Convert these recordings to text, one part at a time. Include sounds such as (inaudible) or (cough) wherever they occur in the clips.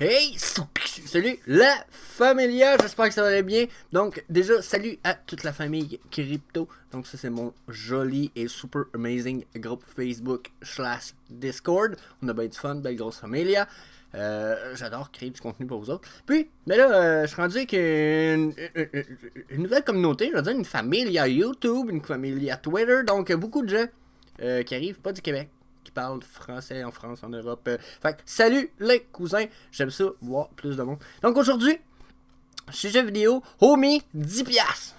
Hey, salut la familia, j'espère que ça va aller bien. Donc déjà, salut à toute la famille crypto. Donc ça c'est mon joli et super amazing groupe Facebook slash Discord. On a bien du fun, belle grosse familia. Euh, j'adore créer du contenu pour vous autres. Puis, mais ben là, euh, je suis rendu avec une, nouvelle communauté, je veux dire une famille à YouTube, une famille à Twitter, donc beaucoup de gens euh, qui arrivent pas du Québec qui parlent français en France, en Europe. Euh. Fait salut les cousins, j'aime ça voir plus de monde. Donc aujourd'hui, sujet vidéo, homie, 10 piastres.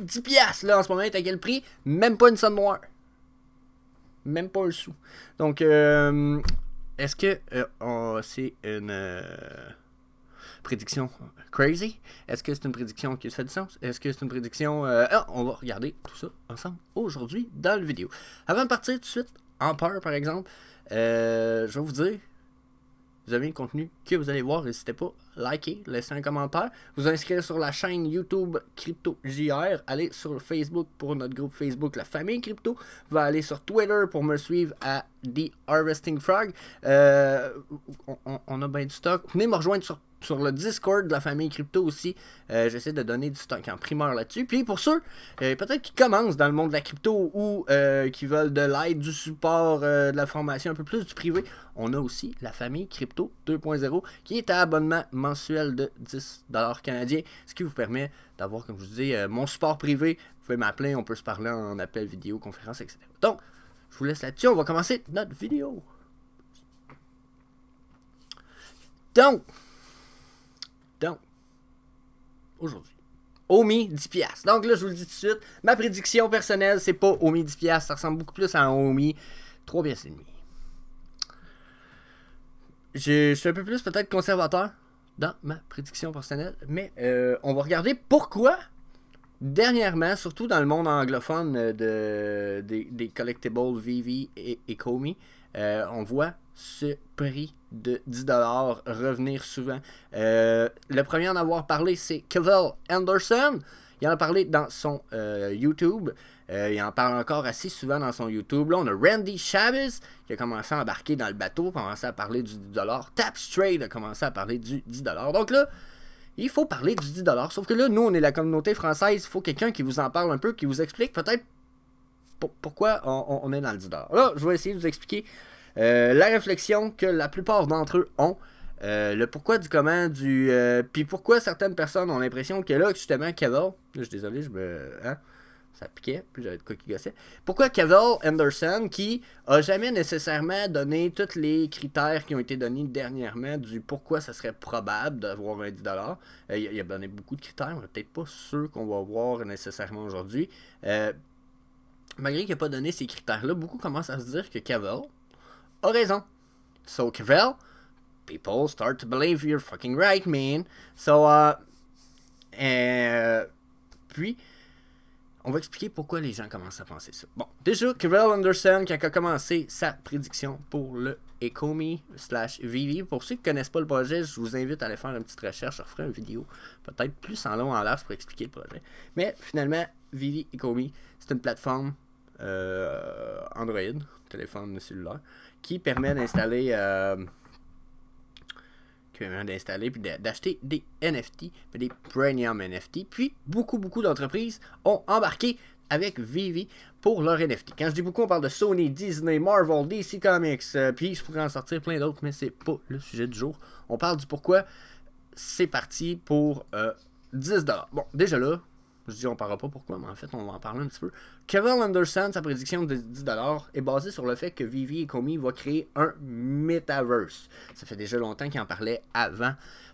10 piastres, là, en ce moment, t'as quel prix? Même pas une somme noire. Même pas un sou. Donc, euh, est-ce que euh, oh, c'est une euh, prédiction crazy? Est-ce que c'est une prédiction qui fait du sens? Est-ce que c'est une prédiction... Ah, on va regarder tout ça ensemble aujourd'hui dans la vidéo. Avant de partir tout de suite, peur par exemple, euh, je vais vous dire, vous avez un contenu que vous allez voir, n'hésitez pas Likez, laissez un commentaire, vous inscrire sur la chaîne YouTube Crypto JR, allez sur Facebook pour notre groupe Facebook La Famille Crypto, va aller sur Twitter pour me suivre à The Harvesting Frog. Euh, on, a bien du stock. Venez me rejoindre sur le Discord de la famille crypto aussi. Euh, j'essaie de donner du stock en primeur là-dessus. Puis pour ceux, euh, peut-être qui commencent dans le monde de la crypto ou qui veulent de l'aide, du support, de la formation un peu plus du privé, on a aussi la famille crypto 2.0 qui est à abonnement mensuel de 10 canadiens, ce qui vous permet d'avoir, comme je vous dis, euh, mon support privé. Vous pouvez m'appeler, on peut se parler en appel vidéo, conférence, etc. Donc, je vous laisse là-dessus, on va commencer notre vidéo. Donc, donc, aujourd'hui, Omi 10 pièces. Donc là, je vous le dis tout de suite, ma prédiction personnelle, c'est pas Omi 10 ça ressemble beaucoup plus à un Omi 3 pièces et demi. je suis un peu plus peut-être conservateur dans ma prédiction personnelle. Mais euh, on va regarder pourquoi, dernièrement, surtout dans le monde anglophone euh, de, des, collectibles Vivi et, et euh, on voit ce prix de 10$ revenir souvent. le premier à en avoir parlé, c'est Kevin Anderson. Il en a parlé dans son YouTube. Euh, il en parle encore assez souvent dans son YouTube. Là, on a Randy Chavez qui a commencé à embarquer dans le bateau, commencé à parler du 10$. Tapstrade a commencé à parler du 10$. Donc là, il faut parler du 10$. Sauf que là, nous, on est la communauté française. Il faut quelqu'un qui vous en parle un peu, qui vous explique peut-être pourquoi on, est dans le 10$. Là, je vais essayer de vous expliquer euh, la réflexion que la plupart d'entre eux ont. Euh, le pourquoi du comment, du. Puis pourquoi certaines personnes ont l'impression que là, justement, Kevin. je suis désolé, je me. Hein, ça piquait, puis j'avais de quoi qui gossait. Pourquoi cavell Anderson, qui a jamais nécessairement donné tous les critères qui ont été donnés dernièrement du pourquoi ça serait probable d'avoir un 10$, euh, il, a donné beaucoup de critères, mais peut-être pas ceux qu'on va voir nécessairement aujourd'hui. Euh, malgré qu'il n'a pas donné ces critères-là, beaucoup commencent à se dire que Cavell a raison. So Cavell, people start to believe you're fucking right, man. So, euh, euh puis, on va expliquer pourquoi les gens commencent à penser ça. Bon, déjà, Karel Anderson, qui a commencé sa prédiction pour le Ecomi slash Vivi. Pour ceux qui ne connaissent pas le projet, je vous invite à aller faire une petite recherche. Je referai une vidéo, peut-être plus en long, en large, pour expliquer le projet. Mais finalement, Vivi Ecomi, c'est une plateforme euh, Android, téléphone cellulaire, qui permet d'installer... Euh, d'installer puis d'acheter des NFT, des premium NFT. Puis beaucoup, beaucoup d'entreprises ont embarqué avec Vivi pour leur NFT. Quand je dis beaucoup, on parle de Sony, Disney, Marvel, DC Comics, euh, puis je pourrais en sortir plein d'autres, mais c'est pas le sujet du jour. On parle du pourquoi c'est parti pour 10$. Euh, bon, déjà là, je dis, on parlera pas pourquoi, mais en fait, on va en parler un petit peu. Kevin Anderson, sa prédiction de 10$ est basée sur le fait que Vivi et Comi vont créer un metaverse. Ça fait déjà longtemps qu'ils en parlaient avant,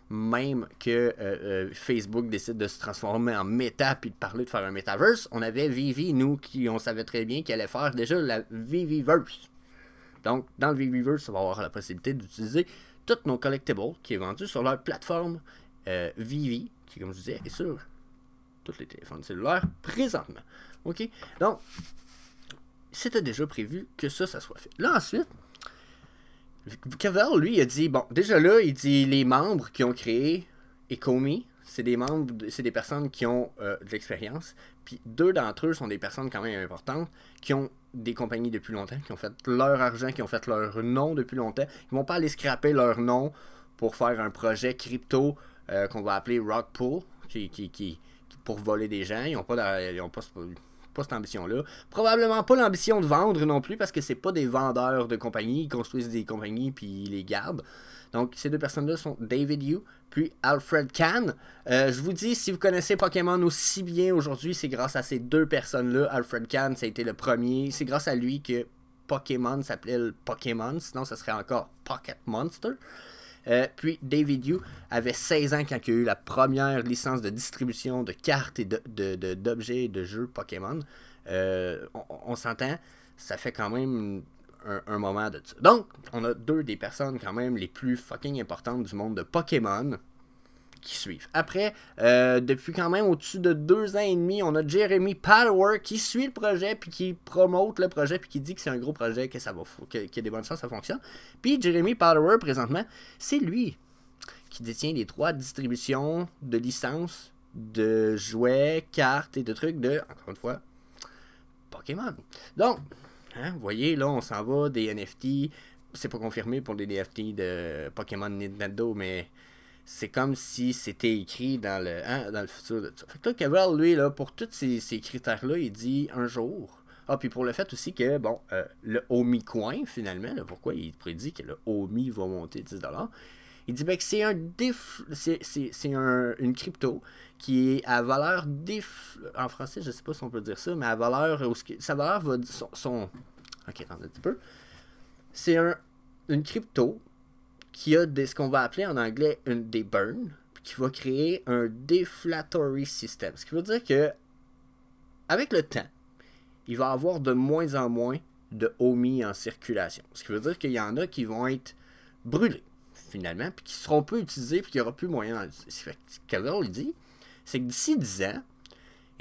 même que euh, euh, Facebook décide de se transformer en méta puis de parler de faire un metaverse. On avait Vivi, nous, qui on savait très bien qu'il allait faire déjà la Viviverse. Donc, dans le Viviverse, on va avoir la possibilité d'utiliser tous nos collectibles qui est vendu sur leur plateforme euh, Vivi, qui, comme je disais, est sur tous les téléphones cellulaires présentement. OK? Donc, c'était déjà prévu que ça, ça soit fait. Là, ensuite, Cavell, lui, il a dit, bon, déjà là, il dit les membres qui ont créé Ecomi, c'est des membres, c'est des personnes qui ont euh, de l'expérience. Puis deux d'entre eux sont des personnes quand même importantes qui ont des compagnies depuis longtemps, qui ont fait leur argent, qui ont fait leur nom depuis longtemps. Ils vont pas aller scraper leur nom pour faire un projet crypto euh, qu'on va appeler Rockpool, qui, qui, qui, pour voler des gens. Ils n'ont pas, pas, pas cette ambition-là. Probablement pas l'ambition de vendre non plus parce que c'est pas des vendeurs de compagnies. Ils construisent des compagnies puis ils les gardent. Donc ces deux personnes-là sont David Yu puis Alfred Kahn. Euh, je vous dis, si vous connaissez Pokémon aussi bien aujourd'hui, c'est grâce à ces deux personnes-là. Alfred Kahn, ça a été le premier. C'est grâce à lui que Pokémon s'appelait Pokémon. Sinon, ça serait encore Pocket Monster. Euh, puis David Yu avait 16 ans quand il a eu la première licence de distribution de cartes et d'objets de, de, de, de jeux Pokémon. Euh, on, s'entend, ça fait quand même un, un moment de ça. Donc, on a deux des personnes quand même les plus fucking importantes du monde de Pokémon qui suivent. Après, euh, depuis quand même au-dessus de deux ans et demi, on a Jeremy Power qui suit le projet, puis qui promote le projet, puis qui dit que c'est un gros projet, que ça va, qu'il y a des bonnes chances, ça fonctionne. Puis Jeremy Power, présentement, c'est lui qui détient les trois distributions de licences de jouets, cartes et de trucs de, encore une fois, Pokémon. Donc, hein, vous voyez, là, on s'en va des NFT. C'est pas confirmé pour les NFT de Pokémon Nintendo, mais c'est comme si c'était écrit dans le, hein, dans le futur de ça. Fait que là, lui, là, pour tous ces, critères-là, il dit un jour. Ah, puis pour le fait aussi que, bon, euh, le Omi coin, finalement, pourquoi il prédit que le Omi va monter 10$, il dit ben, que c'est un c'est une crypto qui est à valeur déf... En français, je ne sais pas si on peut dire ça, mais à valeur... Sa valeur va... Son, Ok, attendez un petit peu. C'est un, une crypto qui a ce qu'on va appeler en anglais une, des burns, qui va créer un deflatory system. Ce qui veut dire que, avec le temps, il va avoir de moins en moins de OMI en circulation. Ce qui veut dire qu'il y en a qui vont être brûlés, finalement, puis qui seront peu utilisés, puis qu'il n'y aura plus moyen d'en Ce que dit, c'est que d'ici 10 ans,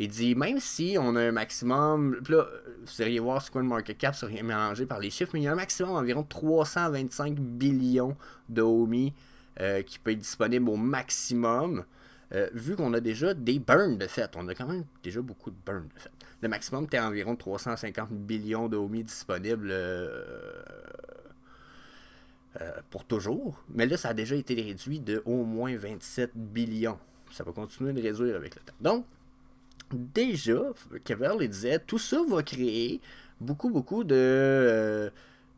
il dit même si on a un maximum, là, vous allez voir ce market cap, serait mélangé par les chiffres, mais il y a un maximum d'environ 325 billions de Omi euh, qui peut être disponible au maximum. Euh, vu qu'on a déjà des burns de fait, on a quand même déjà beaucoup de burns de fait. Le maximum, tu environ 350 billions de Omi disponibles euh, pour toujours. Mais là, ça a déjà été réduit de au moins 27 billions. Ça va continuer de réduire avec le temps. Donc, déjà, Kevin il disait, tout ça va créer beaucoup, beaucoup euh,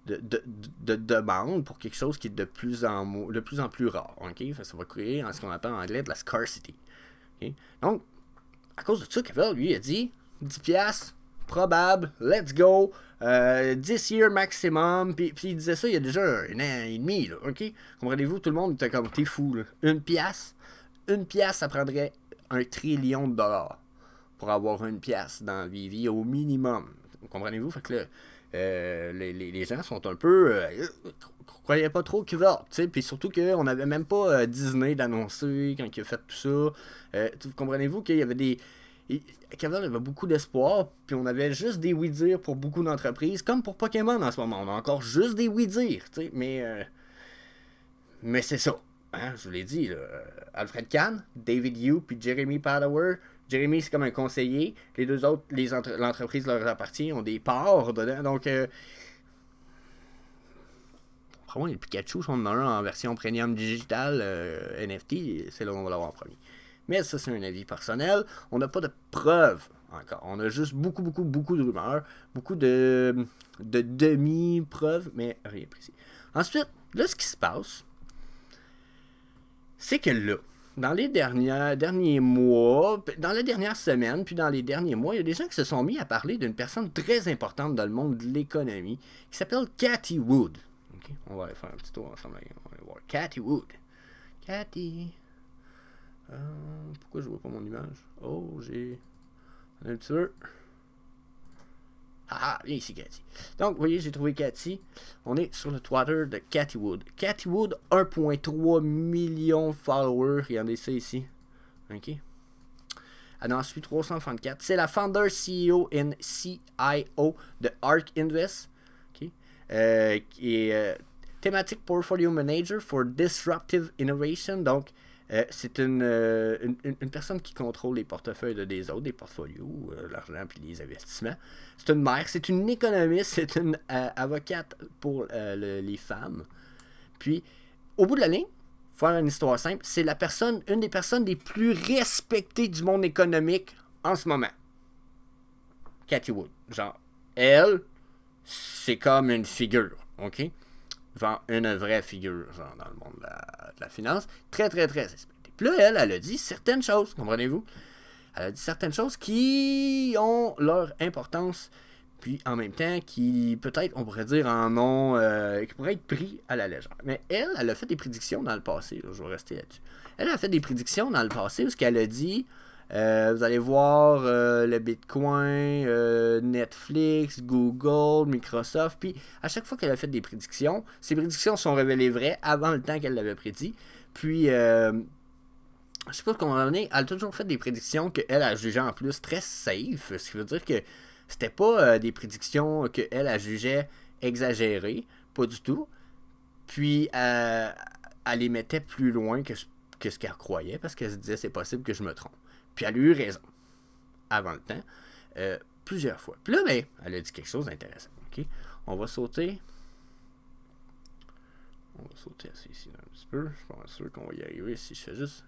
de, de, de, demandes pour quelque chose qui est de plus en, de plus, en plus rare. ça va créer ce qu'on appelle en anglais de la scarcity. Donc, à cause de ça, Kevin, lui, a dit 10$, probable, let's go, 10 euh, years maximum. Puis, il disait ça il y a déjà un an et demi, ok? Comprenez-vous, tout le monde était comme, t'es fou, Une pièce, une pièce, ça prendrait un trillion de dollars avoir une pièce dans Vivi au minimum. Comprenez-vous? que euh, les, gens sont un peu. Euh, croyaient pas trop que Puis surtout qu'on n'avait même pas euh, Disney d'annoncer quand il a fait tout ça. Vous Comprenez-vous qu'il y avait des. Kevin avait beaucoup d'espoir, puis on avait juste des oui-dire pour beaucoup d'entreprises, comme pour Pokémon en ce moment. On a encore juste des oui-dire, tu sais. Mais. mais c'est ça. Hein, je vous l'ai dit, Alfred Kahn, David Yu, puis Jeremy Padower Jérémy, c'est comme un conseiller. Les deux autres, l'entreprise leur appartient, ont des parts dedans. Donc, euh, Probablement, les Pikachu, sont en un en version premium digital, euh, NFT. C'est là où va l'avoir en premier. Mais ça, c'est un avis personnel. On n'a pas de preuves encore. On a juste beaucoup, beaucoup, beaucoup de rumeurs, beaucoup de, demi-preuves, mais rien précis. Ensuite, là, ce qui se passe, c'est que là, dans les derniers derniers mois, dans la dernière semaine, puis dans les derniers mois, il y a des gens qui se sont mis à parler d'une personne très importante dans le monde de l'économie qui s'appelle Cathy Wood. On va aller faire un petit tour ensemble. On va aller voir Cathy Wood. Cathy. Euh, pourquoi je vois pas mon image? Oh, j'ai. Un petit peu. Ah, ah, viens ici, Cathy. Donc, vous voyez, j'ai trouvé Cathy. On est sur le Twitter de Cathy Wood. Cathy Wood, 1.3 million followers. Regardez ça ici. OK. Elle en suit 334. C'est la founder, CEO et CIO de ARK Invest. OK. Euh, qui est euh, Thematic Portfolio Manager for Disruptive Innovation. Donc, euh, c'est euh, une, personne qui contrôle les portefeuilles de des autres, des portfolios, euh, l'argent puis les investissements. C'est une mère, c'est une économiste, (laughs) c'est une avocate pour les femmes. Puis, au bout de la ligne, faire une histoire simple, c'est la personne, une des personnes les plus respectées du monde économique en ce moment. Cathy Wood. Genre, elle, c'est comme une figure, OK? genre une vraie figure dans le monde de la, finance. Très, très, très respectée. Puis là, elle, elle a dit certaines choses, comprenez-vous? Elle a dit certaines choses qui ont leur importance, puis en même temps qui, peut-être, on pourrait dire en ont, euh, qui pourraient être pris à la légère. Mais elle, elle a fait des prédictions dans le passé. je vais rester là-dessus. Elle a fait des prédictions dans le passé où ce qu'elle a dit, euh, vous allez voir euh, le Bitcoin, euh, Netflix, Google, Microsoft. Puis à chaque fois qu'elle a fait des prédictions, ces prédictions sont révélées vraies avant le temps qu'elle l'avait prédit. Puis je sais pas comment on est, elle a toujours fait des prédictions qu'elle a jugées en plus très safe. Ce qui veut dire que c'était pas des prédictions qu'elle a jugées exagérées, pas du tout. Puis elle les mettait plus loin que que ce qu'elle croyait parce qu'elle se disait c'est possible que je me trompe. Puis elle a eu raison avant le temps, euh, plusieurs fois. Puis là, ben, elle a dit quelque chose d'intéressant. On va sauter. On va sauter assez ici un petit peu. Je suis pas sûr qu'on va y arriver si je fais juste.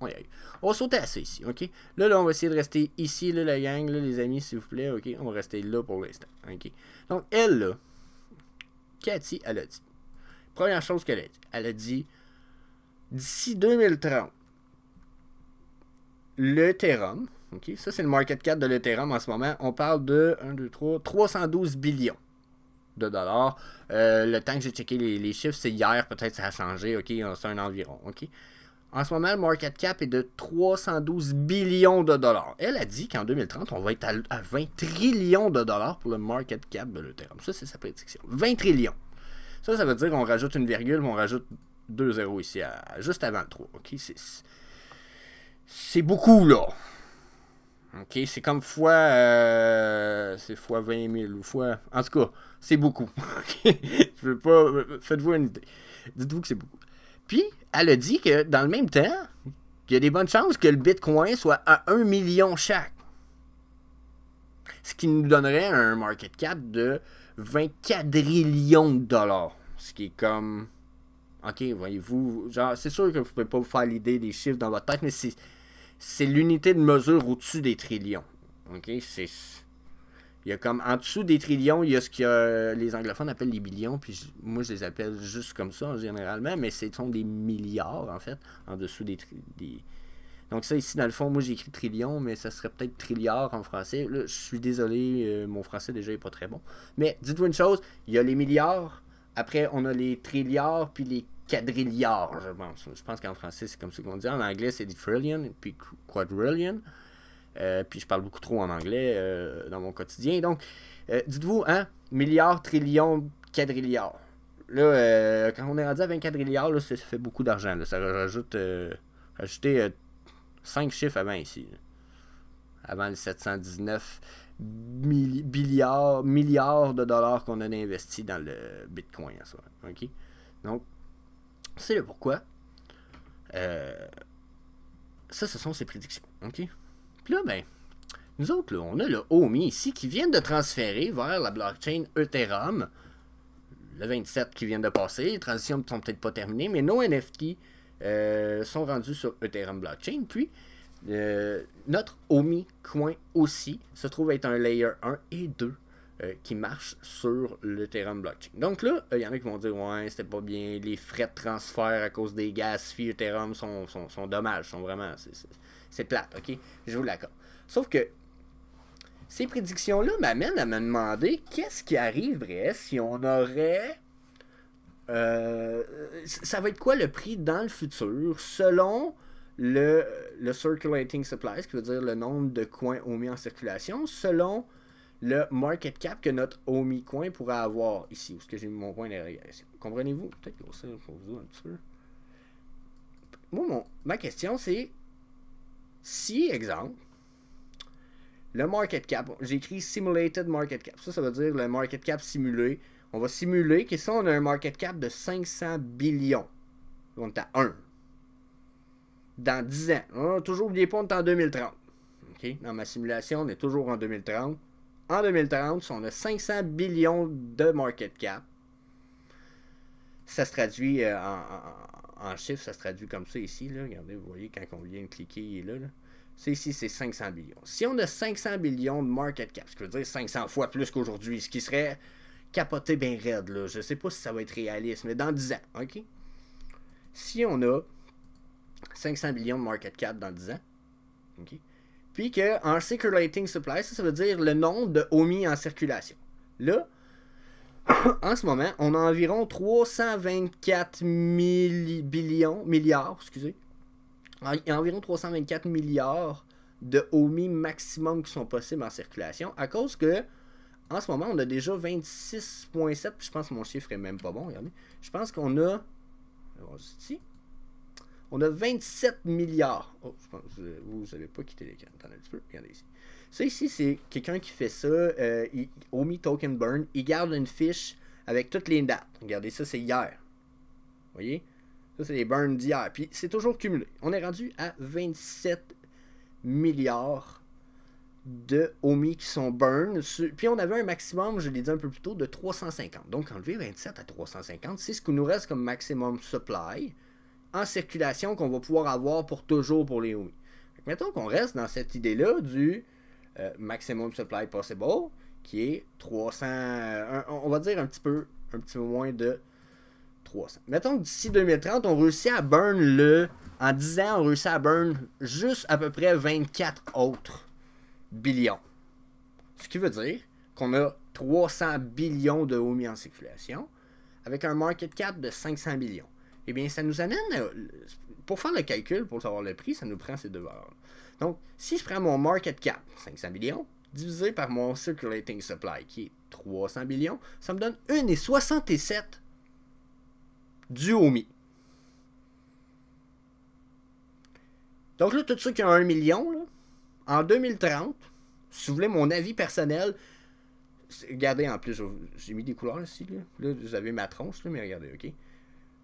On y arrive. On va sauter assez ici, ok? Là, là, on va essayer de rester ici, là, la gang, les amis, s'il vous plaît, ok? On va rester là pour l'instant, Donc, elle, là, Cathy, elle a dit. Première chose qu'elle a dit, elle a dit d'ici 2030, l'Ethereum, ok, ça c'est le market cap de l'Ethereum en ce moment, on parle de 1, 2, 3, 312 billions de dollars. Euh, le temps que j'ai checké les, chiffres, c'est hier, peut-être ça a changé, ok, c'est un environ, ok. En ce moment, le market cap est de 312 billions de dollars. Elle a dit qu'en 2030, on va être à, 20 trillions de dollars pour le market cap de l'Ethereum. Ça, c'est sa prédiction. 20 trillions. Ça, ça veut dire qu'on rajoute une virgule, on rajoute 2-0 ici, juste avant le 3. ok C'est beaucoup, là. OK, c'est comme fois... Euh, c'est fois 20 000 ou fois... En tout cas, c'est beaucoup. (laughs) Je veux pas... Faites-vous une idée. Dites-vous que c'est beaucoup. Puis, elle a dit que dans le même temps, il y a des bonnes chances que le Bitcoin soit à 1 million chaque. Ce qui nous donnerait un market cap de 24 trillions de dollars. Ce qui est comme OK, voyez-vous, genre, c'est sûr que vous ne pouvez pas vous faire l'idée des chiffres dans votre tête, mais c'est, l'unité de mesure au-dessus des trillions. OK, c'est... Il y a comme, en dessous des trillions, il y a ce que les anglophones appellent les billions, puis moi je les appelle juste comme ça, généralement, mais ce sont des milliards, en fait, en dessous des, Donc ça, ici, dans le fond, moi j'écris trillions, mais ça serait peut-être trilliards en français. Là, je suis désolé, euh, mon français déjà n'est pas très bon. Mais dites-vous une chose, il y a les milliards, après, on a les trilliards puis les quadrilliards, je pense. Je pense qu'en français, c'est comme ce qu'on dit. En anglais, c'est des trillions puis quadrillions. Euh, puis je parle beaucoup trop en anglais euh, dans mon quotidien. Donc, euh, dites-vous, hein, milliards, trillions, quadrilliards. Là, quand on est rendu à 24 quadrilliards, ça, fait beaucoup d'argent. Ça rajoute rajouter 5 chiffres avant ici. Avant les 719 milliards, milliards de dollars qu'on a investi dans le Bitcoin. Ça, Donc, c'est le pourquoi. Euh, ça, ce sont ses prédictions. Puis là, ben, nous autres, on a le Omi ici qui vient de transférer vers la blockchain Ethereum. Le 27 qui vient de passer. Les transitions ne sont peut-être pas terminées, mais nos NFT euh, sont rendus sur Ethereum Blockchain. Puis, euh, notre Omi Coin aussi se trouve être un layer 1 et 2 euh, qui marche sur l'Ethereum blockchain. Donc là, il euh, y en a qui vont dire Ouais, c'était pas bien, les frais de transfert à cause des gaz fees Ethereum sont, dommages, sont vraiment. C'est plate, ok Je vous l'accorde. Sauf que ces prédictions-là m'amènent à me demander qu'est-ce qui arriverait si on aurait. ça va être quoi le prix dans le futur selon le, le circulating supply, ce qui veut dire le nombre de coins omis en circulation, selon le market cap que notre omi coin pourrait avoir ici, où est-ce que j'ai mis mon point derrière. Comprenez-vous? Peut-être que je vous un petit peu. Moi, ma question, c'est si, exemple, le market cap, j'écris simulated market cap. Ça, ça veut dire le market cap simulé. On va simuler que ça, on a un market cap de 500 billions, on est à 1 dans 10 ans. Toujours, oublié pas, on est en 2030. Dans ma simulation, on est toujours en 2030. En 2030, si on a 500 billions de market cap, ça se traduit euh, en, chiffres, ça se traduit comme ça ici. Là. Regardez, vous voyez, quand on vient de cliquer, il là. C'est ici, c'est 500 billions. Si on a 500 billions de market cap, ce qui veut dire 500 fois plus qu'aujourd'hui, ce qui serait capoté bien raide, là. je ne sais pas si ça va être réaliste, mais dans 10 ans, OK? Si on a 500 millions de market cap dans 10 ans. Puis Puis en circulating supply, ça, veut dire le nombre de OMI en circulation. Là, (coughs) en ce moment, on a environ 324 milliards, excusez. environ 324 milliards de OMI maximum qui sont possibles en circulation à cause que en ce moment, on a déjà 26.7, je pense que mon chiffre est même pas bon, regardez. Je pense qu'on a ici on a 27 milliards. Oh, vous n'avez pas quitté l'écran. Attendez un peu. Regardez ici. Ça ici, c'est quelqu'un qui fait ça. Euh, Omi Token Burn. Il garde une fiche avec toutes les dates. Regardez, ça, c'est hier. Vous voyez? Ça, c'est les burns d'hier. Puis c'est toujours cumulé. On est rendu à 27 milliards de Omi qui sont burn. Puis on avait un maximum, je l'ai dit un peu plus tôt, de 350. Donc enlever 27 à 350, c'est ce qu'on nous reste comme maximum supply en circulation qu'on va pouvoir avoir pour toujours pour les OMI. mettons qu'on reste dans cette idée-là du euh, maximum supply possible, qui est 300, euh, on va dire un petit peu, un petit peu moins de 300. Mettons que d'ici 2030, on réussit à burn le, en 10 ans, on réussit à burn juste à peu près 24 autres billions. Ce qui veut dire qu'on a 300 billions de OMI en circulation avec un market cap de 500 billions eh bien, ça nous amène euh, Pour faire le calcul, pour savoir le prix, ça nous prend ces deux valeurs. Donc, si je prends mon market cap, 500 millions, divisé par mon circulating supply, qui est 300 millions, ça me donne 1,67 du OMI. Donc là, tout ça qui a 1 million, en 2030, si vous voulez mon avis personnel, regardez en plus, j'ai mis des couleurs ici, là, vous avez ma tronche, là, mais regardez, ok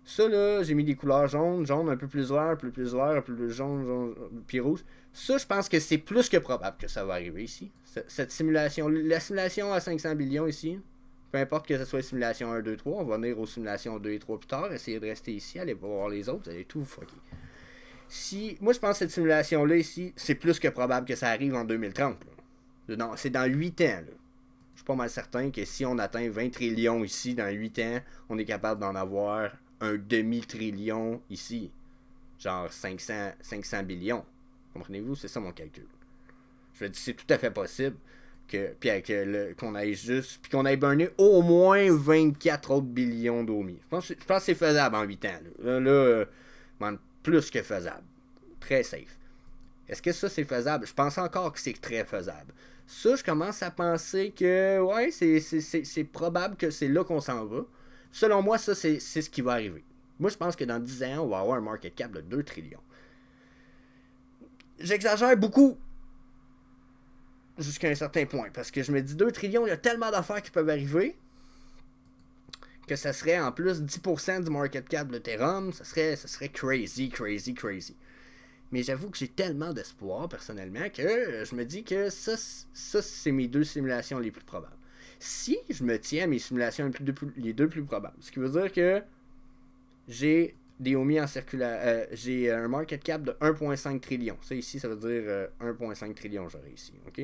ça, là, j'ai mis des couleurs jaunes, jaune un peu plus vert, plus plus vert, plus jaune, jaune, puis rouge. Ça, je pense que c'est plus que probable que ça va arriver ici. Cette simulation, la simulation à 500 billions ici, peu importe que ce soit simulation 1, 2, 3, on va venir aux simulations 2 et 3 plus tard, essayer de rester ici, aller voir les autres, aller tout fucker. Si, moi, je pense que cette simulation-là ici, c'est plus que probable que ça arrive en 2030. C'est dans 8 ans. Je suis pas mal certain que si on atteint 20 trillions ici dans 8 ans, on est capable d'en avoir un demi-trillion ici. Genre 500, 500 billions. Comprenez-vous? C'est ça mon calcul. Je veux dire, c'est tout à fait possible que euh, qu'on aille juste puis qu'on aille burner au moins 24 autres billions d'OMI, Je pense, que c'est faisable en 8 ans. Là, euh, plus que faisable. Très safe. Est-ce que ça c'est faisable? Je pense encore que c'est très faisable. Ça, je commence à penser que ouais, c'est probable que c'est là qu'on s'en va. Selon moi, ça, c'est ce qui va arriver. Moi, je pense que dans 10 ans, on va avoir un market cap de 2 trillions. J'exagère beaucoup jusqu'à un certain point, parce que je me dis 2 trillions, il y a tellement d'affaires qui peuvent arriver que ça serait en plus 10% du market cap de Ethereum. ça serait, ça serait crazy, crazy, crazy. Mais j'avoue que j'ai tellement d'espoir personnellement que je me dis que ça, ça c'est mes deux simulations les plus probables si je me tiens à mes simulations les, deux plus, probables. Ce qui veut dire que j'ai des en circulation. Euh, j'ai un market cap de 1,5 trillion. Ça ici, ça veut dire 1,5 euh, trillion, j'aurais ici. OK?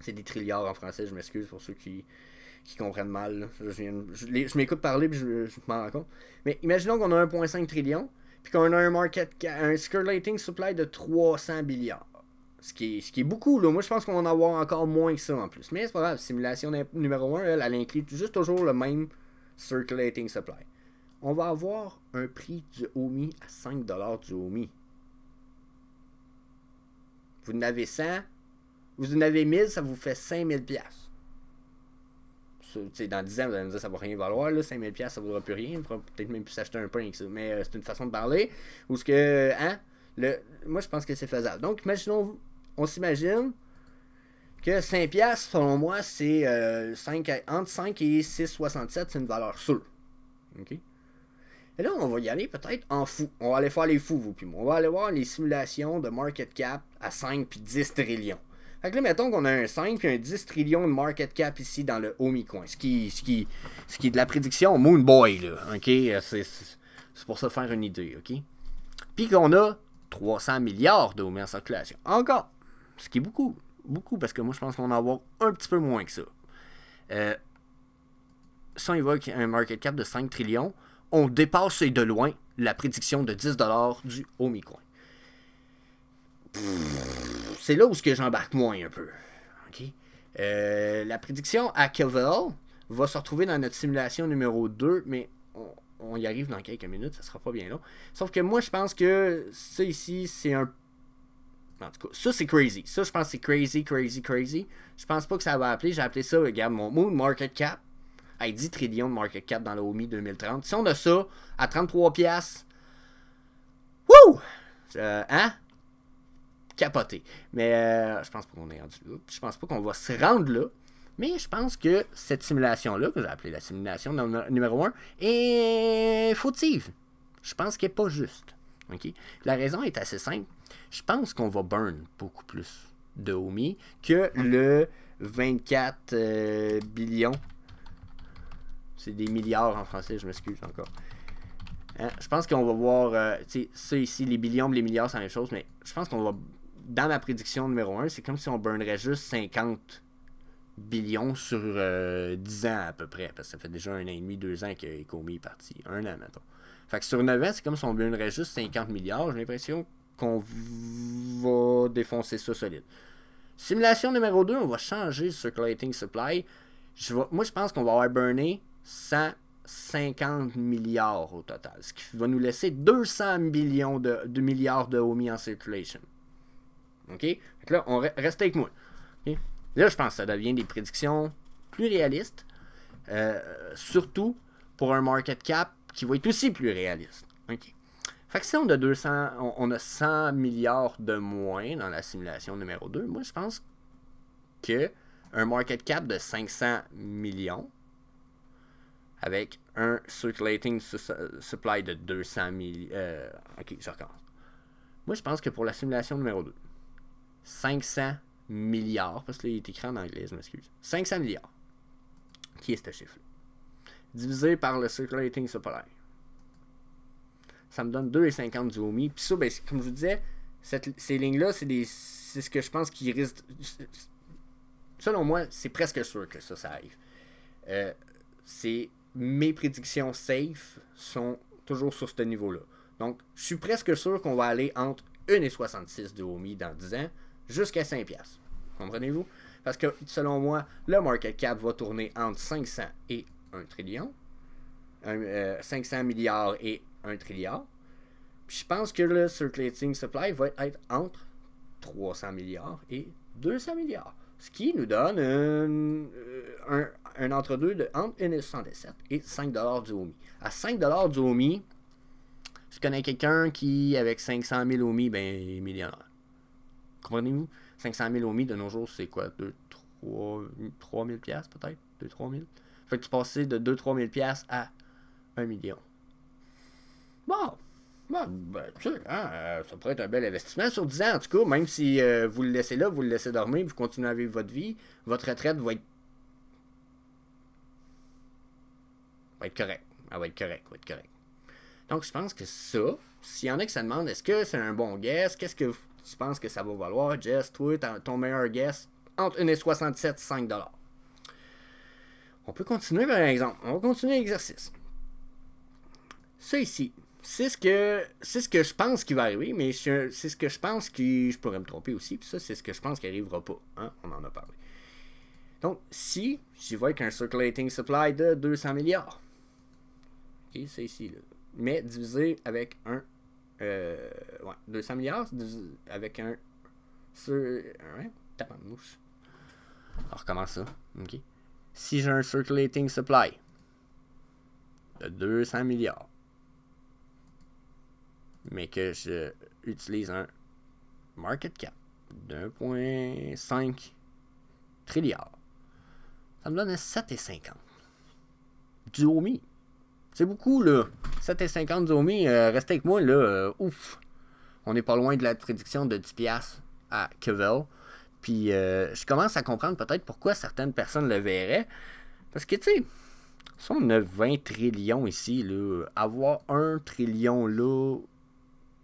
C'est des trilliards en français, je m'excuse pour ceux qui, comprennent mal. Je, m'écoute parler puis je, m'en rends compte. Mais imaginons qu'on a 1,5 trillion puis qu'on a un market cap, un circulating supply de 300 milliards. Ce qui, est, ce qui est beaucoup, là. Moi, je pense qu'on va en avoir encore moins que ça en plus. Mais c'est pas grave. Simulation numéro 1, elle, elle inclut juste toujours le même circulating supply. On va avoir un prix du Omi à 5$ du Omi. Vous en avez 100, vous en avez 1000, ça vous fait 5000$. dans 10 ans, vous allez me dire ça ne va rien valoir, là, 5000$, ça ne vaudra plus rien, il faudra peut-être même plus s'acheter un pain Mais euh, c'est une façon de parler. Ou ce que, hein, moi, je pense que c'est faisable. Donc, imaginons, on s'imagine que 5 selon moi, c'est euh, entre 5 et 6,67, c'est une valeur sûre. Et là, on va y aller peut-être en fou. On va aller faire les fous, vous puis moi. On va aller voir les simulations de market cap à 5 puis 10 trillions. Fait que là, mettons qu'on a un 5 puis un 10 trillions de market cap ici dans le haut coin Ce qui, qui, ce qui est de la prédiction Moon Boy, là. OK? Euh, c'est pour ça faire une idée, OK? Puis qu'on a 300 milliards de en circulation. Encore. Ce qui est beaucoup. Beaucoup, parce que moi, je pense qu'on va en avoir un petit peu moins que ça. Euh, si on évoque un market cap de 5 trillions, on dépasse de loin la prédiction de 10 dollars du Omicron. C'est là où ce que j'embarque moins un peu. Euh, la prédiction à Kevel va se retrouver dans notre simulation numéro 2, mais on y arrive dans quelques minutes, ça sera pas bien long. Sauf que moi, je pense que ça ici, c'est un. En tout cas, ça c'est crazy. Ça, je pense que c'est crazy, crazy, crazy. Je pense pas que ça va appeler. J'ai appelé ça, regarde, mon Moon market cap. à 10 trillions de market cap dans l'OMI 2030. Si on a ça à 33 piastres, wouh! hein? Capoté. Mais euh, je pense pas qu'on est rendu là. Je pense pas qu'on va se rendre là. Mais je pense que cette simulation-là, que j'ai appelée la simulation numéro 1, est fautive. Je pense qu'elle n'est pas juste. La raison est assez simple. Je pense qu'on va burn beaucoup plus de Omi que le 24 euh, billions. C'est des milliards en français, je m'excuse encore. Hein, je pense qu'on va voir, euh, tu sais, ici, les billions, les milliards, c'est la même chose, mais je pense qu'on va, dans ma prédiction numéro 1, c'est comme si on burnerait juste 50 billions sur 10 euh, ans à peu près, parce que ça fait déjà un an et demi, deux ans que Comey est parti. Un an, maintenant. Fait que sur 9 ans, c'est comme si on burnerait juste 50 milliards. J'ai l'impression qu'on va défoncer ça solide. Simulation numéro 2, on va changer le circulating supply. Je moi, je pense qu'on va avoir burné 150 milliards au total, ce qui va nous laisser 200 millions de, milliards de OMI en circulation. OK? que là, on reste avec moi. OK? Là, je pense que ça devient des prédictions plus réalistes, euh, surtout pour un market cap qui va être aussi plus réaliste. OK. Fait que si on a, 200, on, a 100 milliards de moins dans la simulation numéro 2, moi, je pense que un market cap de 500 millions avec un circulating supply de 200 millions. Euh, ok, je recommence. Moi, je pense que pour la simulation numéro 2, 500 milliards, parce que il est écrit en anglais, je m'excuse. 500 milliards. Qui est ce chiffre-là? Divisé par le circulating supply. Ça me donne 2,50 du OMI. Puis ça, ben, comme je vous disais, ces lignes-là, c'est ce que je pense qui risque. Selon moi, c'est presque sûr que ça, ça arrive. Euh, c'est mes prédictions safe sont toujours sur ce niveau-là. Donc, je suis presque sûr qu'on va aller entre 1 et 66 de dans 10 ans jusqu'à 5 pièces. Comprenez-vous? Parce que, selon moi, le market cap va tourner entre 500 et 1 trillion. 500 euh, milliards et 1 trillion. je pense que le circulating supply va être entre 300 milliards et 200 milliards. Ce qui nous donne euh, un, entre-deux de entre 1,67 et 5 du OMI. À 5 du OMI, je connais quelqu'un qui, avec 500 000 OMI, ben, est millionnaire comprenez-vous, 500 000 mi de nos jours, c'est quoi, 2, 3, 3 000 peut-être, 2, 3 000. Fait que tu passes de 2, 3 000 à 1 million. Bon, Bon, ben, tu sais, hein, euh, ça pourrait être un bel investissement sur 10 ans, en tout cas, même si euh, vous le laissez là, vous le laissez dormir, vous continuez à vivre votre vie, votre retraite va être. va être correcte. va être correct. va être correcte. Donc, je pense que ça, s'il y en a qui se demandent est-ce que c'est un bon guess, qu'est-ce que vous tu penses que ça va valoir, Jess? Toi, ton meilleur guess, entre 1,67 et 5 On peut continuer par exemple. On va continuer l'exercice. Ça ici, c'est ce que c'est ce que je pense qui va arriver, mais c'est ce que je pense qui. Je pourrais me tromper aussi, puis ça, c'est ce que je pense qu'il n'arrivera pas. Hein? On en a parlé. Donc, si j'y vois qu'un circulating supply de 200 milliards, ok, c'est ici, là, mais divisé avec 1, euh, ouais, 200 milliards avec un. Sur, ouais, mousse mouche. On recommence ça. Si j'ai un circulating supply de 200 milliards, mais que je utilise un market cap de 1,5 trilliard, ça me donne 7,50. Du haut c'est beaucoup, là. 7 et 50 zombies, euh, restez avec moi, là. Euh, ouf. On n'est pas loin de la prédiction de 10$ à Kevel. Puis euh, je commence à comprendre peut-être pourquoi certaines personnes le verraient. Parce que, tu sais, si on a 20 trillions ici, là, avoir un trillion là,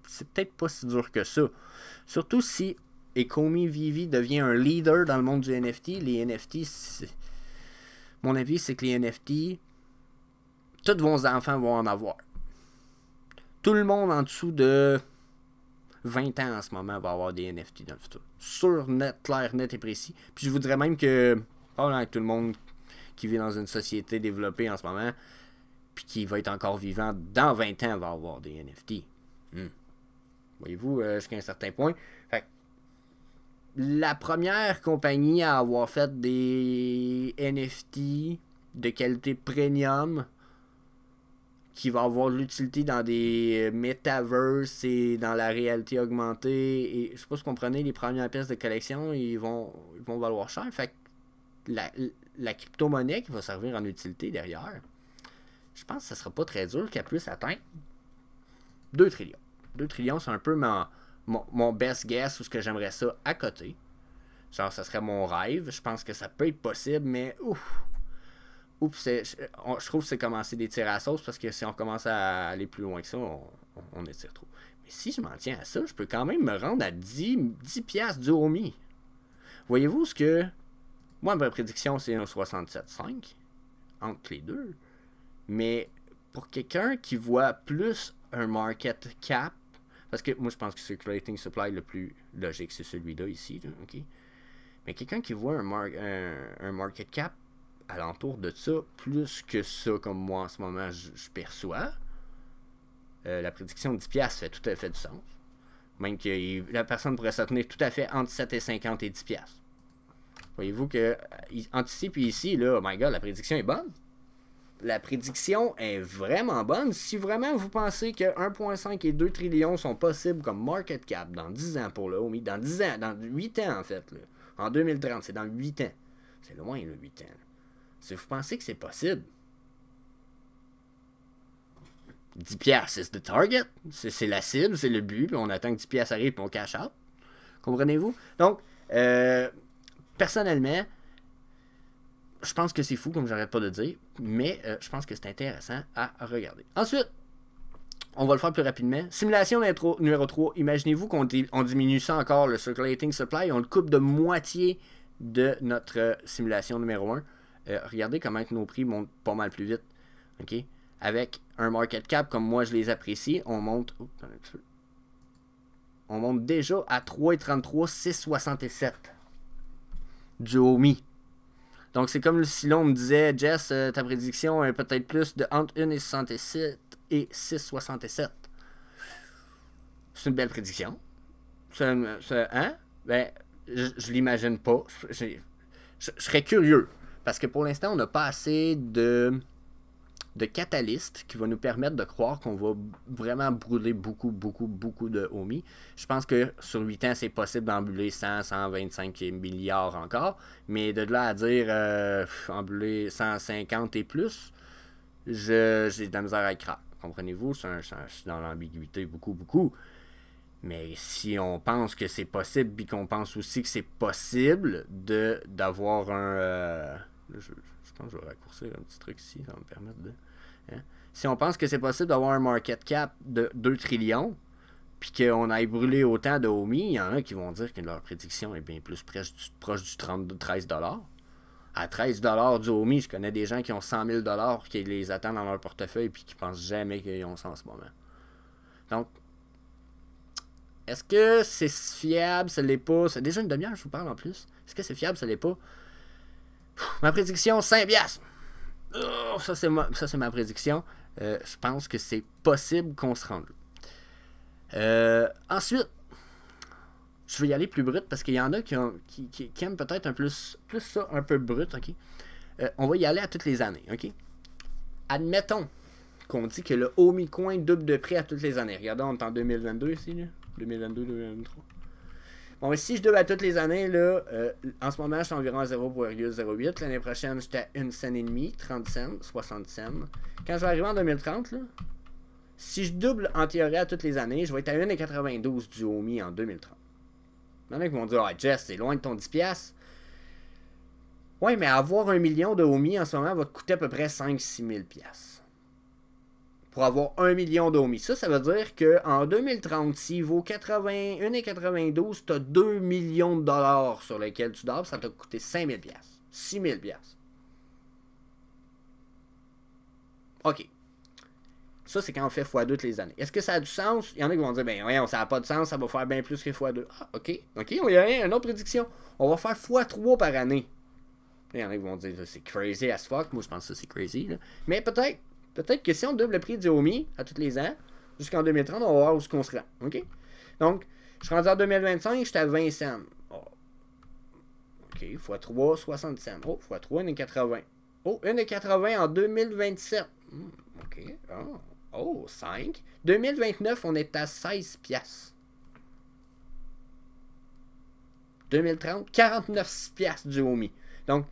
c'est peut-être pas si dur que ça. Surtout si Ekomi Vivi devient un leader dans le monde du NFT. Les NFT, mon avis, c'est que les NFT, tous vos enfants vont en avoir. Tout le monde en dessous de 20 ans en ce moment va avoir des NFT dans le futur. Sur net, clair, net et précis. Puis je voudrais même que, parlant tout le monde qui vit dans une société développée en ce moment, puis qui va être encore vivant dans 20 ans, va avoir des NFT. Hmm. Voyez-vous, euh, jusqu'à un certain point. Fait la première compagnie à avoir fait des NFT de qualité premium qui va avoir de l'utilité dans des metaverses et dans la réalité augmentée. Et je sais pas si vous comprenez, les premières pièces de collection, ils vont, vont valoir cher. Fait que la, la crypto-monnaie qui va servir en utilité derrière, je pense que ça sera pas très dur qu'elle puisse atteindre 2 trillions. 2 trillions, c'est un peu mon, mon, best guess ou ce que j'aimerais ça à côté. Genre, ça serait mon rêve. Je pense que ça peut être possible, mais ouf, je trouve que c'est commencer des tirs à sauce parce que si on commence à aller plus loin que ça, on, étire trop. Mais si je m'en tiens à ça, je peux quand même me rendre à 10, 10 piastres du homie. Voyez-vous ce que. Moi, ma prédiction, c'est un 67,5 entre les deux. Mais pour quelqu'un qui voit plus un market cap, parce que moi, je pense que circulating supply le plus logique, c'est celui-là ici. Mais quelqu'un qui voit un market cap alentour de ça, plus que ça, comme moi en ce moment, je, perçois. Euh, la prédiction de 10$ fait tout à fait du sens. Même que la personne pourrait se tenir tout à fait entre 7,50 et 10$. Voyez-vous que euh, il anticipe ici, là, oh my god, la prédiction est bonne. La prédiction est vraiment bonne. Si vraiment vous pensez que 1,5 et 2 trillions sont possibles comme market cap dans 10 ans pour le homie, dans 10 ans, dans 8 ans en fait, en 2030, c'est dans 8 ans. C'est loin, le 8 ans. Là. Si vous pensez que c'est possible, 10 piastres, c'est le target. C'est la cible, c'est le but, on attend que 10 piastres arrive, et on cash out. Comprenez-vous? Donc, euh, personnellement, je pense que c'est fou, comme j'arrête pas de dire, mais euh, je pense que c'est intéressant à regarder. Ensuite, on va le faire plus rapidement. Simulation numéro 3. Imaginez-vous qu'on diminue ça encore, le circulating supply, on le coupe de moitié de notre euh, simulation numéro 1. Euh, regardez comment nos prix montent pas mal plus vite. OK? Avec un market cap comme moi je les apprécie, on monte. on monte déjà à 3,33, 6,67 du homie. Donc c'est comme si l'on me disait, Jess, euh, ta prédiction est peut-être plus de entre 1,67 et 6,67. C'est une belle prédiction. hein? Ben, je, l'imagine pas. je, serais curieux. Parce que pour l'instant, on n'a pas assez de, de qui va nous permettre de croire qu'on va vraiment brûler beaucoup, beaucoup, beaucoup de homies. Je pense que sur 8 ans, c'est possible d'ambuler 100, 125 milliards encore. Mais de là à dire euh, 150 et plus, j'ai de la misère à écrire. Comprenez-vous? Je suis dans l'ambiguïté beaucoup, beaucoup. Mais si on pense que c'est possible, puis qu'on pense aussi que c'est possible d'avoir un... Euh, je, pense que je vais raccourcir un petit truc ici, ça me permettre de. Hein. Si on pense que c'est possible d'avoir un market cap de 2 trillions, puis qu'on aille brûler autant de homies, il y en a qui vont dire que leur prédiction est bien plus proche du, proche du 13 À 13 du homie, je connais des gens qui ont 100 000 qui les attendent dans leur portefeuille puis qui pensent jamais qu'ils ont ça en ce moment. Donc, est-ce que c'est fiable, ça l'est pas? C'est déjà une demi-heure, je vous parle en plus. Est-ce que c'est fiable, ça l'est pas? Ma prédiction, 5 piastres. Oh, ça, c'est ma, ça, c'est ma prédiction. Euh, je pense que c'est possible qu'on se rende euh, ensuite, je vais y aller plus brut parce qu'il y en a qui, qui, aiment peut-être un plus, plus ça, un peu brut, euh, on va y aller à toutes les années, ok? Admettons qu'on dit que le Coin double de prix à toutes les années. Regardons, on est en 2022 ici, 2022, 2023. Bon, si je à toutes les années, euh, en ce moment, je suis environ à 0,08. L'année prochaine, j'étais à une scène et demie, 30 cents, 60 cents. Quand je vais arriver en 2030, si je double en théorie à toutes les années, je vais être à 1,92 du OMI en 2030. Il y en a qui vont dire ah, Jess, c'est loin de ton 10$. oui mais avoir un million de OMI en ce moment va te coûter à peu près 5-6 000$ pour avoir 1 million d'hommes, Ça, ça veut dire qu'en 2030, si vaut 92$, tu as 2 millions de dollars sur lesquels tu dors, ça t'a coûté 5 000 6 000 OK. Ça, c'est quand on fait x2 toutes les années. Est-ce que ça a du sens? Il y en a qui vont dire, ben oui, ça n'a pas de sens, ça va faire bien plus que x2. Ah, OK. OK, il y a une autre prédiction. On va faire x3 par année. Il y en a qui vont dire, c'est crazy as fuck. Moi, je pense que c'est crazy. Mais peut-être, peut-être que si on double le prix du HOMI à tous les ans, jusqu'en 2030, on va voir où ce qu'on se rend. OK? Donc, je suis rendu en 2025, j'étais à 20 cents. OK, x 3, 60 cents. Oh, x 3, 80. Oh, 1,80 en 2027. Hmm, OK. Oh. 5. 2029, on est à 16 piastres. 2030, 49 piastres du HOMI. Donc,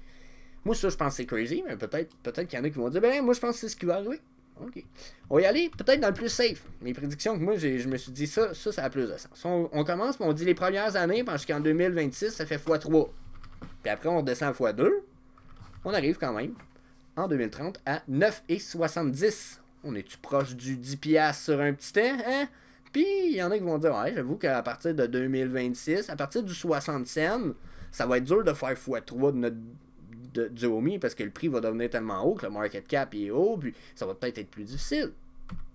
moi, ça, je pense que c'est crazy, mais peut-être peut, être qu'il y en a qui vont dire, ben, moi, je pense que c'est ce qui va arriver. OK. On va y aller peut-être dans le plus safe. Mes prédictions que moi, je me suis dit, ça, ça, ça a plus de sens. On, commence, on dit les premières années, parce qu'en 2026, ça fait x3. Puis après, on redescend x2. On arrive quand même, en 2030, à 9,70. On est-tu proche du 10$ sur un petit temps, hein? Puis, il y en a qui vont dire, ouais, j'avoue qu'à partir de 2026, à partir du 60 cents, ça va être dur de faire x3 de notre de, du mi parce que le prix va devenir tellement haut que le market cap est haut, puis ça va peut-être être plus difficile.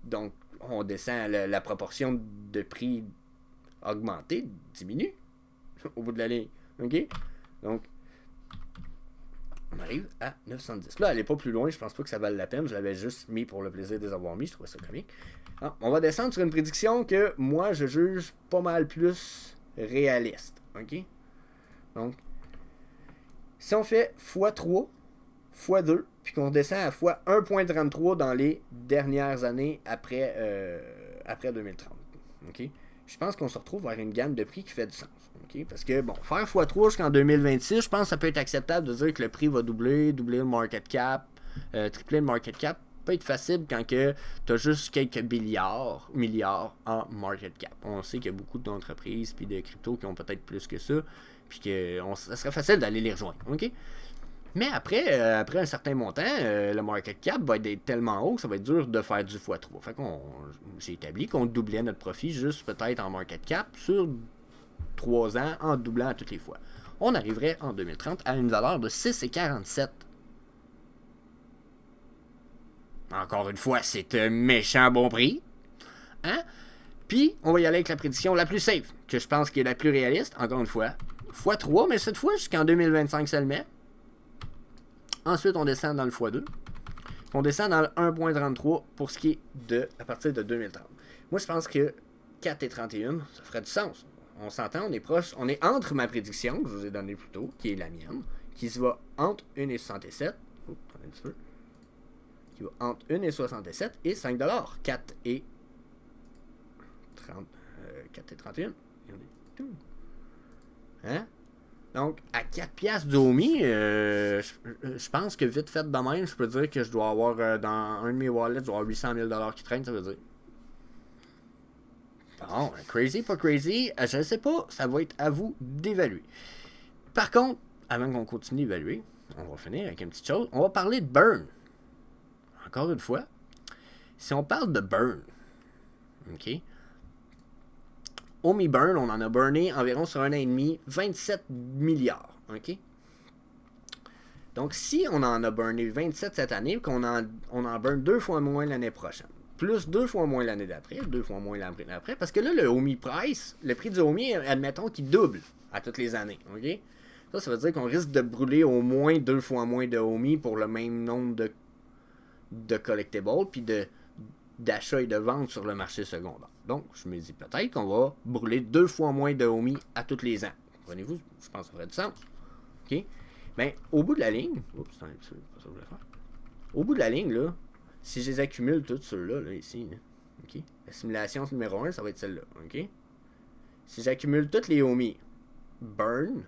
Donc, on descend, la, proportion de prix augmenté diminue (laughs) au bout de la ligne. OK? Donc, on arrive à 910. Là, elle n'est pas plus loin. Je pense pas que ça vale la peine. Je l'avais juste mis pour le plaisir de les avoir mis. Je trouvais ça comique. Ah, on va descendre sur une prédiction que moi, je juge pas mal plus réaliste. OK? Donc, si on fait x3, x2, puis qu'on descend à x1.33 dans les dernières années après, euh, après 2030, OK? je pense qu'on se retrouve vers une gamme de prix qui fait du sens. Parce que, bon, faire x3 jusqu'en 2026, je pense que ça peut être acceptable de dire que le prix va doubler, doubler le market cap, euh, tripler le market cap. Peut être facile quand que tu as juste quelques milliards, milliards en market cap. On sait qu'il y a beaucoup d'entreprises puis de cryptos qui ont peut-être plus que ça puis que ça serait facile d'aller les rejoindre. OK? Mais après, euh, après un certain montant, euh, le market cap va être tellement haut que ça va être dur de faire du x3. Fait qu'on j'ai établi qu'on doublait notre profit juste peut-être en market cap sur 3 ans en doublant toutes les fois. On arriverait en 2030 à une valeur de 6,47. Encore une fois, c'est un méchant bon prix. Hein? Puis, on va y aller avec la prédiction la plus safe, que je pense qui est la plus réaliste, encore une fois, x3, mais cette fois jusqu'en 2025 met. Ensuite, on descend dans le x2. On descend dans le 1.33 pour ce qui est de à partir de 2030. Moi, je pense que 4 et 31, ça ferait du sens. On s'entend, on est proche, on est entre ma prédiction que je vous ai donnée plus tôt, qui est la mienne, qui se va entre 1 et 67. un petit peu. Qui va entre 1 et 67 et 5 4 et 30, 4 euh, et 31. Hein? Donc, à 4 piastres d'Omi, euh, je, pense que vite fait de même, je peux dire que je dois avoir euh, dans un de mes wallets, je dois 800 000 qui traînent, ça veut dire. Bon, euh, crazy, pas crazy, je ne sais pas, ça va être à vous d'évaluer. Par contre, avant qu'on continue d'évaluer, on va finir avec une petite chose. On va parler de burn. Encore une fois, si on parle de burn, ok, Homie burn, on en a burné environ sur un an et demi 27 milliards. OK? Donc, si on en a burné 27 cette année, qu'on en, on en burn deux fois moins l'année prochaine, plus deux fois moins l'année d'après, deux fois moins l'année d'après, parce que là, le homie price, le prix du homie, admettons qu'il double à toutes les années. OK? Ça, ça veut dire qu'on risque de brûler au moins deux fois moins de OMI pour le même nombre de, de collectibles, puis de, d'achat et de vente sur le marché secondaire. Donc, je me dis peut-être qu'on va brûler deux fois moins de HOMI à toutes les ans. Comprenez-vous? Je pense que ça ferait du sens. OK? Mais ben, au bout de la ligne, oups, c'est pas ça que je faire. Au bout de la ligne, là, si je les accumule toutes ceux-là, là, ici, OK? La simulation numéro 1, ça va être celle-là, OK? Si j'accumule toutes les homies burn,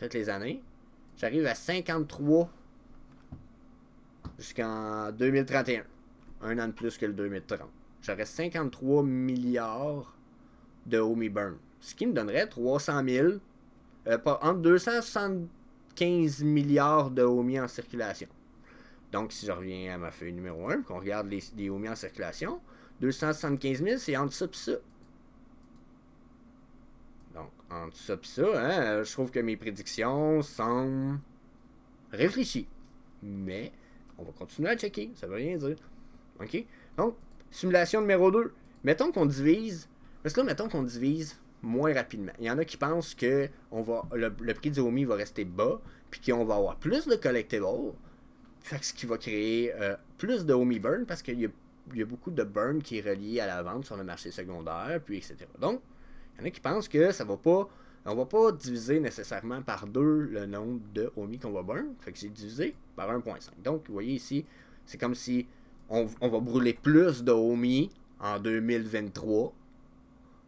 toutes les années, j'arrive à 53 jusqu'en 2031 un an de plus que le 2030. J'aurais 53 milliards de homie burn. Ce qui me donnerait 300 000, euh, pas, entre 275 milliards de OMI en circulation. Donc, si je reviens à ma feuille numéro 1, qu'on regarde les, les en circulation, 275 000, c'est en ça et ça. Donc, en ça et ça, hein, je trouve que mes prédictions sont réfléchies. Mais, on va continuer à checker, ça veut rien dire. OK? Donc, simulation numéro 2. Mettons qu'on divise. Parce que mettons qu'on divise moins rapidement. Il y en a qui pensent que on va, le, prix du OMI va rester bas, puis qu'on va avoir plus de collectibles, fait ce qui va créer euh, plus de OMI burn, parce qu'il y, a beaucoup de burn qui est relié à la vente sur le marché secondaire, puis etc. Donc, il y en a qui pensent que ça va pas... On va pas diviser nécessairement par deux le nombre de OMI qu'on va burn. Fait que c'est divisé par 1.5. Donc, vous voyez ici, c'est comme si on, va brûler plus de OMI en 2023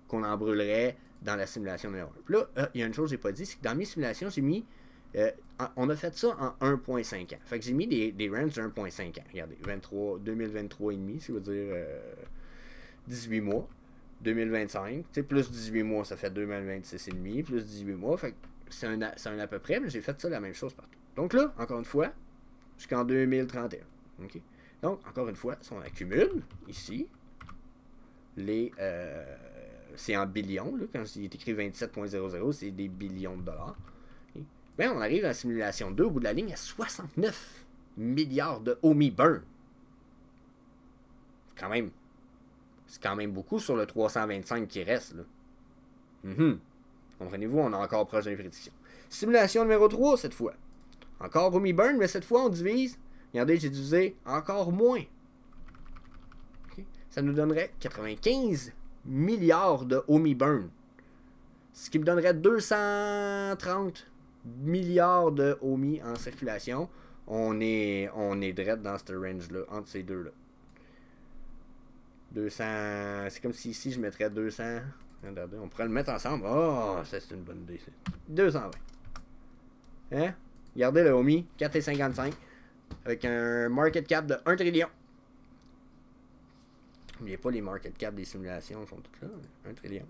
qu'on en brûlerait dans la simulation numéro 1. là, euh, il y a une chose que j'ai pas dit, c'est que dans mes simulations, j'ai mis. Euh, on a fait ça en 1.5 ans. Fait que j'ai mis des, des de 1.5 ans. Regardez, 23, 2023 et demi, ça veut dire 18 euh, mois. 2025, plus 18 mois, ça fait 2026 et demi, plus 18 mois, fait que c'est à, un à peu près, mais j'ai fait ça la même chose partout. Donc là, encore une fois, jusqu'en 2031. OK? Donc, encore une fois, si on accumule ici, les. Euh, c'est en billions, là, quand il est écrit 27.00, c'est des billions de dollars. Ben, on arrive à la simulation 2, au bout de la ligne, à 69 milliards de Omi Burn. Quand même. C'est quand même beaucoup sur le 325 qui reste. Là. Mm-hmm. Comprenez-vous, on a encore proche de prédiction. Simulation numéro 3 cette fois. Encore Omi Burn, mais cette fois on divise Regardez, j'ai divisé encore moins. Ça nous donnerait 95 milliards de Omi Burn. Ce qui me donnerait 230 milliards de Omi en circulation. On est, on est direct dans ce range-là, entre ces deux-là. 200. C'est comme si ici je mettrais 200. Regardez, on pourrait le mettre ensemble. Oh, ça c'est une bonne idée. 220. Hein? Regardez le OMI, 4,55. Avec un market cap de 1 trillion. N'oubliez pas les market cap des simulations sont toutes là. 1 trillion.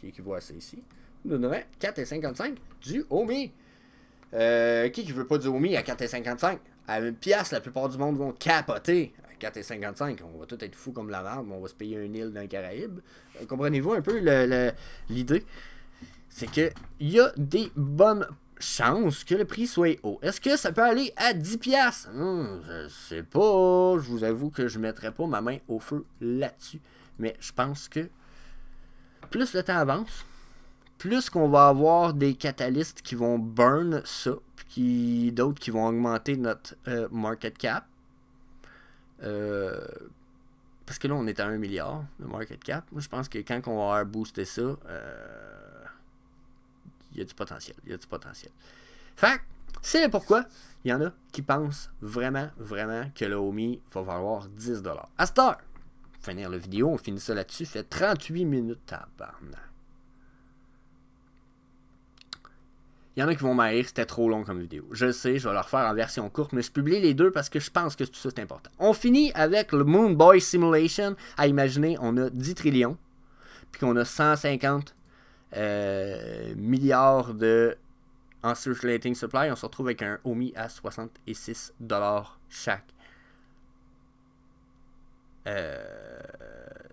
Qui équivaut à ça ici. Nous donnerait 4,55 du Omi. Euh, qui qui veut pas du Omi à 4,55 À une pièce, la plupart du monde vont capoter. à 4,55. On va tous être fous comme la marde, on va se payer une île dans les Caraïbes. Euh, comprenez-vous un peu l'idée? C'est qu'il y a des bonnes chance que le prix soit haut. Est-ce que ça peut aller à 10$? pièces hmm, je sais pas. Je vous avoue que je mettrai pas ma main au feu là-dessus. Mais je pense que plus le temps avance, plus qu'on va avoir des catalystes qui vont burn ça, puis d'autres qui vont augmenter notre euh, market cap. Euh, parce que là, on est à 1 milliard de market cap. Moi, je pense que quand on va booster ça, euh, y a du potentiel. Il y a du potentiel. Fait c'est pourquoi il y en a qui pensent vraiment, vraiment que le homie va valoir 10$. À cette heure, finir la vidéo, on finit ça là-dessus, fait 38 minutes tabarnak. Il y en a qui vont m'haïr, c'était trop long comme vidéo. Je sais, je vais leur faire en version courte, mais je publie les deux parce que je pense que tout ça c'est important. On finit avec le Moon Boy Simulation. À imaginer, on a 10 trillions, puis qu'on a 150 euh, milliards de en circulating supply, on se retrouve avec un OMI à 66 chaque. Euh,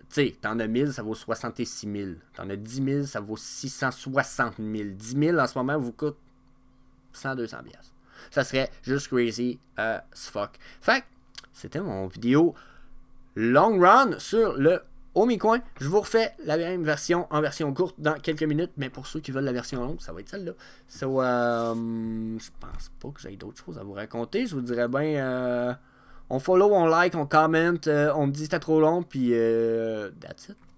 tu sais, t'en as 1000, ça vaut 66 000. T'en as 10 000, ça vaut 660 000. 10 000 en ce moment vous coûte 100, 200 bias. Ça serait juste crazy as fuck. Fait c'était mon vidéo long run sur le au mi-coin. Je vous refais la même version en version courte dans quelques minutes, mais pour ceux qui veulent la version longue, ça va être celle-là. So, euh, je pense pas que j'ai d'autres choses à vous raconter. Je vous dirais bien, euh, on follow, on like, on commente, euh, on me dit c'était trop long, puis euh, that's it.